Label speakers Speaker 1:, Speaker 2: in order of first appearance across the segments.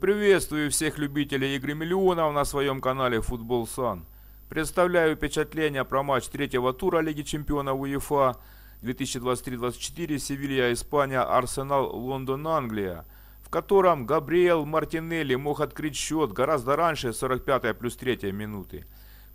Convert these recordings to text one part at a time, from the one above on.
Speaker 1: Приветствую всех любителей игры миллионов на своем канале Футбол Сан. Представляю впечатления про матч третьего тура Лиги Чемпионов УЕФА 2023-24 Севилья, Испания, Арсенал, Лондон, Англия, в котором Габриэл Мартинелли мог открыть счет гораздо раньше 45 плюс 3 минуты.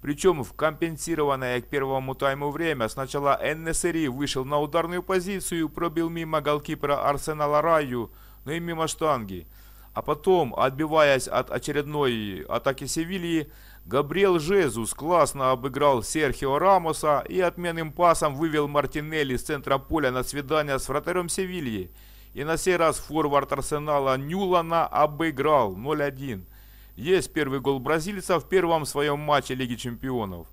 Speaker 1: Причем в компенсированное к первому тайму время сначала Эннесери вышел на ударную позицию, пробил мимо голкипера Арсенала Раю, но ну и мимо штанги – а потом, отбиваясь от очередной атаки Севильи, Габриэл Жезус классно обыграл Серхио Рамоса и отменным пасом вывел Мартинелли с центра поля на свидание с вратарем Севильи. И на сей раз форвард Арсенала Нюлана обыграл 0-1. Есть первый гол бразильца в первом своем матче Лиги Чемпионов.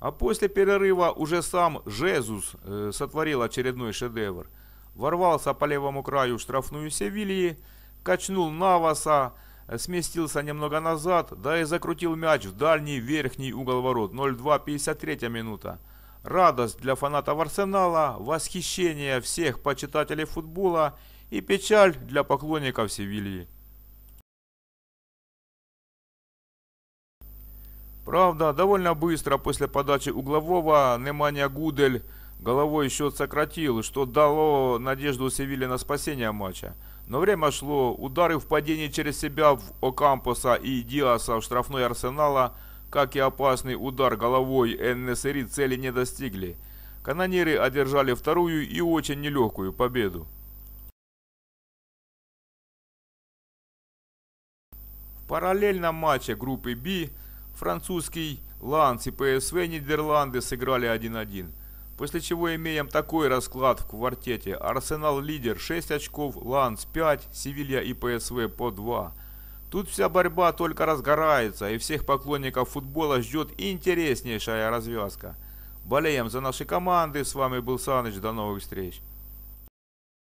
Speaker 1: А после перерыва уже сам Жезус э, сотворил очередной шедевр. Ворвался по левому краю в штрафную Севильи, качнул Наваса, э, сместился немного назад, да и закрутил мяч в дальний верхний угол ворот. 0-2-53 минута. Радость для фанатов Арсенала, восхищение всех почитателей футбола и печаль для поклонников Севильи. Правда, довольно быстро после подачи углового Неманья Гудель головой счет сократил, что дало надежду Севилье на спасение матча. Но время шло, удары в падении через себя в Окампоса и Диаса в штрафной Арсенала, как и опасный удар головой Эннесери цели не достигли. Канонеры одержали вторую и очень нелегкую победу. В параллельном матче группы «Би» Французский Ланс и ПСВ Нидерланды сыграли 1-1. После чего имеем такой расклад в квартете. Арсенал лидер 6 очков, Ланс 5, Севилья и ПСВ по 2. Тут вся борьба только разгорается, и всех поклонников футбола ждет интереснейшая развязка. Болеем за наши команды, с вами был Саныч, до новых встреч.